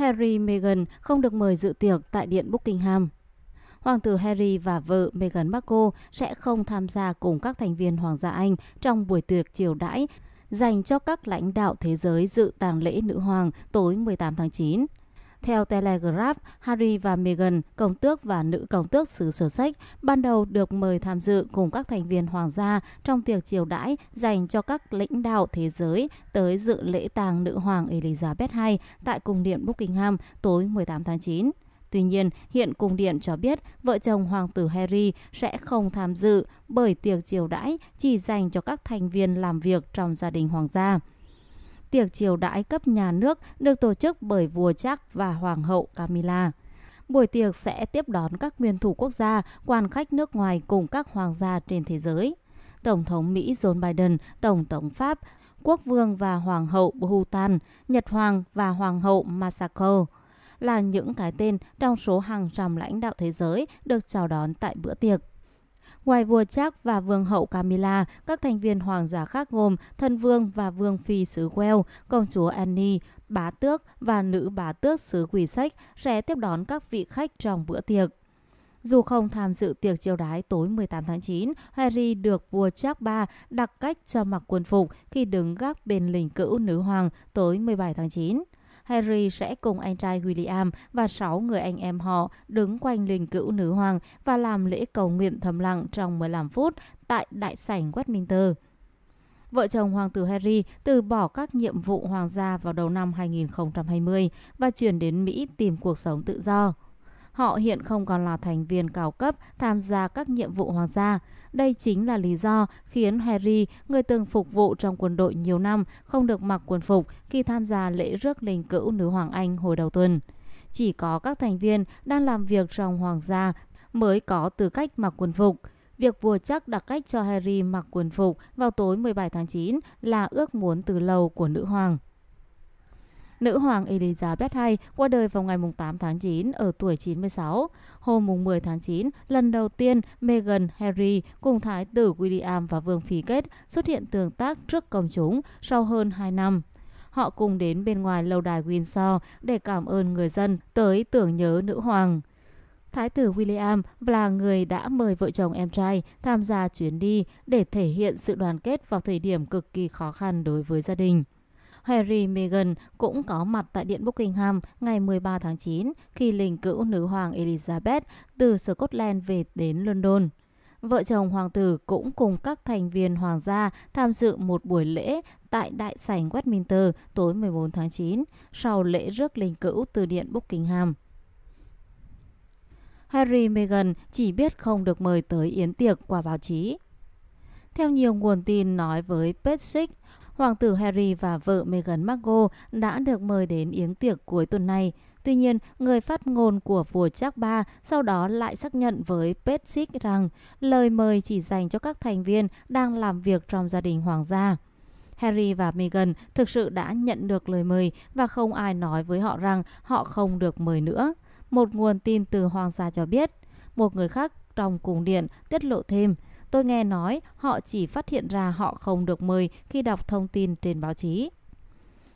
Harry Meghan không được mời dự tiệc tại Điện Buckingham. Hoàng tử Harry và vợ Meghan Markle sẽ không tham gia cùng các thành viên Hoàng gia Anh trong buổi tiệc chiều đãi dành cho các lãnh đạo thế giới dự tang lễ nữ hoàng tối 18 tháng 9. Theo Telegraph, Harry và Meghan, công tước và nữ công tước xứ sách, ban đầu được mời tham dự cùng các thành viên hoàng gia trong tiệc chiều đãi dành cho các lãnh đạo thế giới tới dự lễ tang nữ hoàng Elizabeth II tại cung điện Buckingham tối 18 tháng 9. Tuy nhiên, hiện cung điện cho biết vợ chồng hoàng tử Harry sẽ không tham dự bởi tiệc chiều đãi chỉ dành cho các thành viên làm việc trong gia đình hoàng gia tiệc chiều đãi cấp nhà nước được tổ chức bởi vua Chắc và Hoàng hậu Camilla. Buổi tiệc sẽ tiếp đón các nguyên thủ quốc gia, quan khách nước ngoài cùng các hoàng gia trên thế giới. Tổng thống Mỹ John Biden, Tổng thống Pháp, Quốc vương và Hoàng hậu Bhutan, Nhật Hoàng và Hoàng hậu Masako là những cái tên trong số hàng trăm lãnh đạo thế giới được chào đón tại bữa tiệc. Ngoài vua Trác và vương hậu Camilla, các thành viên hoàng gia khác gồm thân vương và vương phi xứ Wales, công chúa Annie, bá tước và nữ bá tước xứ Quỳ Sách sẽ tiếp đón các vị khách trong bữa tiệc. Dù không tham dự tiệc chiêu đái tối 18 tháng 9, Harry được vua Charles III đặc cách cho mặc quân phục khi đứng gác bên linh cữu nữ hoàng tối 17 tháng 9. Harry sẽ cùng anh trai William và 6 người anh em họ đứng quanh linh cữu nữ hoàng và làm lễ cầu nguyện thầm lặng trong 15 phút tại đại sảnh Westminster vợ chồng hoàng tử Harry từ bỏ các nhiệm vụ hoàng gia vào đầu năm 2020 và chuyển đến Mỹ tìm cuộc sống tự do. Họ hiện không còn là thành viên cao cấp tham gia các nhiệm vụ hoàng gia. Đây chính là lý do khiến Harry, người từng phục vụ trong quân đội nhiều năm, không được mặc quân phục khi tham gia lễ rước linh cữu nữ hoàng Anh hồi đầu tuần. Chỉ có các thành viên đang làm việc trong hoàng gia mới có tư cách mặc quân phục. Việc vua chắc đặt cách cho Harry mặc quân phục vào tối 17 tháng 9 là ước muốn từ lâu của nữ hoàng. Nữ hoàng Elizabeth II qua đời vào ngày 8 tháng 9 ở tuổi 96. Hôm 10 tháng 9, lần đầu tiên Meghan, Harry cùng Thái tử William và Vương Phi Kết xuất hiện tương tác trước công chúng sau hơn 2 năm họ cùng đến bên ngoài lâu đài Windsor để cảm ơn người dân tới tưởng nhớ nữ hoàng. Thái tử William là người đã mời vợ chồng em trai tham gia chuyến đi để thể hiện sự đoàn kết vào thời điểm cực kỳ khó khăn đối với gia đình. Harry Meghan cũng có mặt tại Điện Buckingham ngày 13 tháng 9 khi linh cữu nữ hoàng Elizabeth từ Scotland về đến London. Vợ chồng hoàng tử cũng cùng các thành viên hoàng gia tham dự một buổi lễ tại đại sảnh Westminster tối 14 tháng 9 sau lễ rước linh cữu từ Điện Buckingham. Harry Meghan chỉ biết không được mời tới yến tiệc qua báo chí. Theo nhiều nguồn tin nói với Petsik, Hoàng tử Harry và vợ Meghan Markle đã được mời đến yến tiệc cuối tuần này. Tuy nhiên, người phát ngôn của vua Charles III sau đó lại xác nhận với Petsik rằng lời mời chỉ dành cho các thành viên đang làm việc trong gia đình hoàng gia. Harry và Meghan thực sự đã nhận được lời mời và không ai nói với họ rằng họ không được mời nữa. Một nguồn tin từ hoàng gia cho biết, một người khác trong cùng điện tiết lộ thêm – Tôi nghe nói họ chỉ phát hiện ra họ không được mời khi đọc thông tin trên báo chí.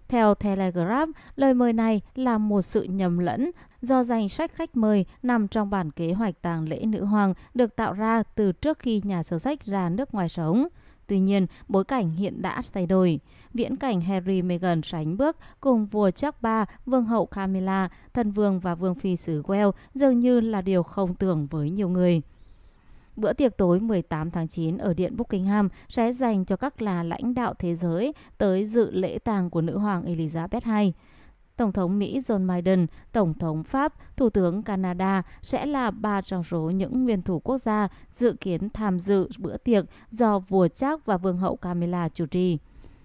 Theo Telegraph, lời mời này là một sự nhầm lẫn do danh sách khách mời nằm trong bản kế hoạch tàng lễ nữ hoàng được tạo ra từ trước khi nhà sơ sách ra nước ngoài sống. Tuy nhiên, bối cảnh hiện đã thay đổi. Viễn cảnh Harry Meghan sánh bước cùng vua Charles III, vương hậu Camilla, thần vương và vương phi xứ Wales dường như là điều không tưởng với nhiều người. Bữa tiệc tối 18 tháng 9 ở Điện Buckingham sẽ dành cho các là lãnh đạo thế giới tới dự lễ tang của nữ hoàng Elizabeth II. Tổng thống Mỹ John Biden, Tổng thống Pháp, Thủ tướng Canada sẽ là ba trong số những nguyên thủ quốc gia dự kiến tham dự bữa tiệc do vua Charles và vương hậu Camilla chủ trì.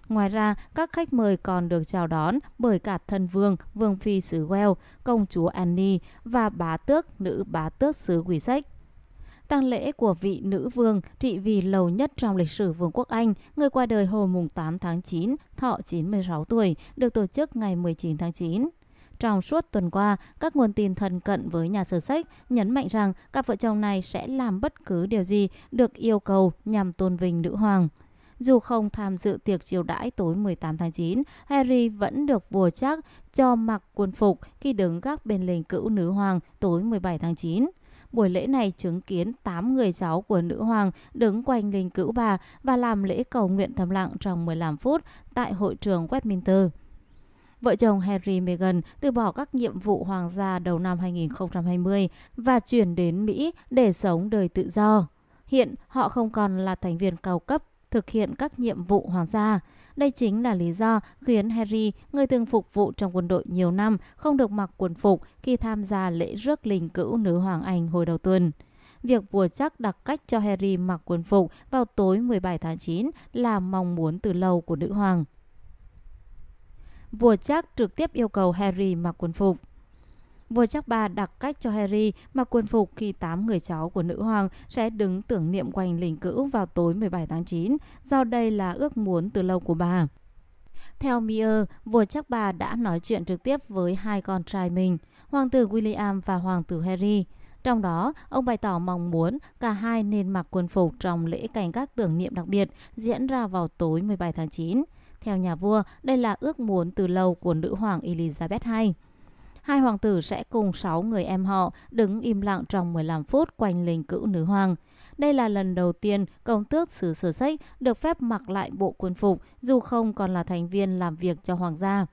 Ngoài ra, các khách mời còn được chào đón bởi cả thân vương, vương phi xứ Wales, công chúa Annie và bá tước, nữ bá tước xứ Quỷ Sách. Tang lễ của vị nữ vương trị vì lâu nhất trong lịch sử Vương quốc Anh, người qua đời hôm 8 tháng 9, thọ 96 tuổi, được tổ chức ngày 19 tháng 9. Trong suốt tuần qua, các nguồn tin thân cận với nhà sử sách nhấn mạnh rằng cặp vợ chồng này sẽ làm bất cứ điều gì được yêu cầu nhằm tôn vinh nữ hoàng. Dù không tham dự tiệc chiêu đãi tối 18 tháng 9, Harry vẫn được vua chắc cho mặc quân phục khi đứng gác bên lề cữu nữ hoàng tối 17 tháng 9. Buổi lễ này chứng kiến 8 người cháu của nữ hoàng đứng quanh linh cữu bà và làm lễ cầu nguyện thầm lặng trong 15 phút tại hội trường Westminster. Vợ chồng Harry Meghan từ bỏ các nhiệm vụ hoàng gia đầu năm 2020 và chuyển đến Mỹ để sống đời tự do. Hiện họ không còn là thành viên cao cấp thực hiện các nhiệm vụ hoàng gia. Đây chính là lý do khiến Harry, người từng phục vụ trong quân đội nhiều năm, không được mặc quần phục khi tham gia lễ rước linh cữu nữ hoàng Anh hồi đầu tuần. Việc vua chắc đặt cách cho Harry mặc quần phục vào tối 17 tháng 9 là mong muốn từ lâu của nữ hoàng. Vua chắc trực tiếp yêu cầu Harry mặc quần phục vua Chắc Ba đặt cách cho Harry mặc quân phục khi 8 người cháu của nữ hoàng sẽ đứng tưởng niệm quanh linh cữu vào tối 17 tháng 9, do đây là ước muốn từ lâu của bà. Theo Mier, vua Chắc Ba đã nói chuyện trực tiếp với hai con trai mình, hoàng tử William và hoàng tử Harry. Trong đó, ông bày tỏ mong muốn cả hai nên mặc quân phục trong lễ cảnh các tưởng niệm đặc biệt diễn ra vào tối 17 tháng 9. Theo nhà vua, đây là ước muốn từ lâu của nữ hoàng Elizabeth II hai hoàng tử sẽ cùng 6 người em họ đứng im lặng trong 15 phút quanh linh cữu nữ hoàng. Đây là lần đầu tiên công tước xứ sổ sách được phép mặc lại bộ quân phục dù không còn là thành viên làm việc cho hoàng gia.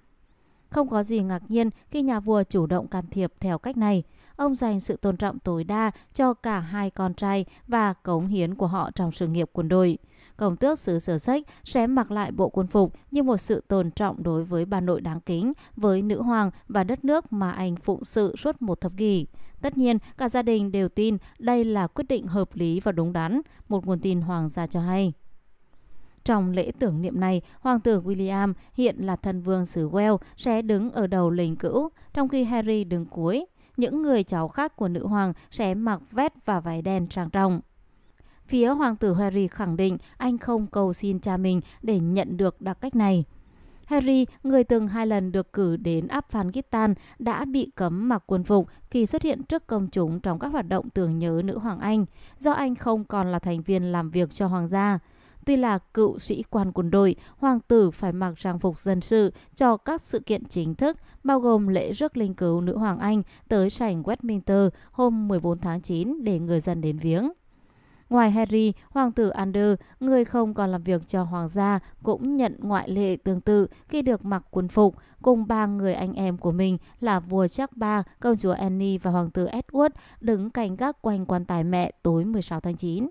Không có gì ngạc nhiên khi nhà vua chủ động can thiệp theo cách này. Ông dành sự tôn trọng tối đa cho cả hai con trai và cống hiến của họ trong sự nghiệp quân đội. Công tước xứ Sở Sách sẽ mặc lại bộ quân phục như một sự tôn trọng đối với bà nội đáng kính, với nữ hoàng và đất nước mà anh phụng sự suốt một thập kỷ. Tất nhiên, cả gia đình đều tin đây là quyết định hợp lý và đúng đắn, một nguồn tin hoàng gia cho hay. Trong lễ tưởng niệm này, hoàng tử William hiện là thân vương xứ Wales sẽ đứng ở đầu lình cữu, trong khi Harry đứng cuối. Những người cháu khác của nữ hoàng sẽ mặc vest và váy đen trang trọng. Phía hoàng tử Harry khẳng định anh không cầu xin cha mình để nhận được đặc cách này. Harry, người từng hai lần được cử đến Afghanistan, đã bị cấm mặc quân phục khi xuất hiện trước công chúng trong các hoạt động tưởng nhớ nữ hoàng Anh, do anh không còn là thành viên làm việc cho hoàng gia. Tuy là cựu sĩ quan quân đội, hoàng tử phải mặc trang phục dân sự cho các sự kiện chính thức, bao gồm lễ rước linh cữu nữ hoàng Anh tới sảnh Westminster hôm 14 tháng 9 để người dân đến viếng. Ngoài Harry, hoàng tử Andrew, người không còn làm việc cho hoàng gia, cũng nhận ngoại lệ tương tự khi được mặc quân phục cùng ba người anh em của mình là vua Charles III, công chúa Annie và hoàng tử Edward đứng canh gác quanh quan tài mẹ tối 16 tháng 9.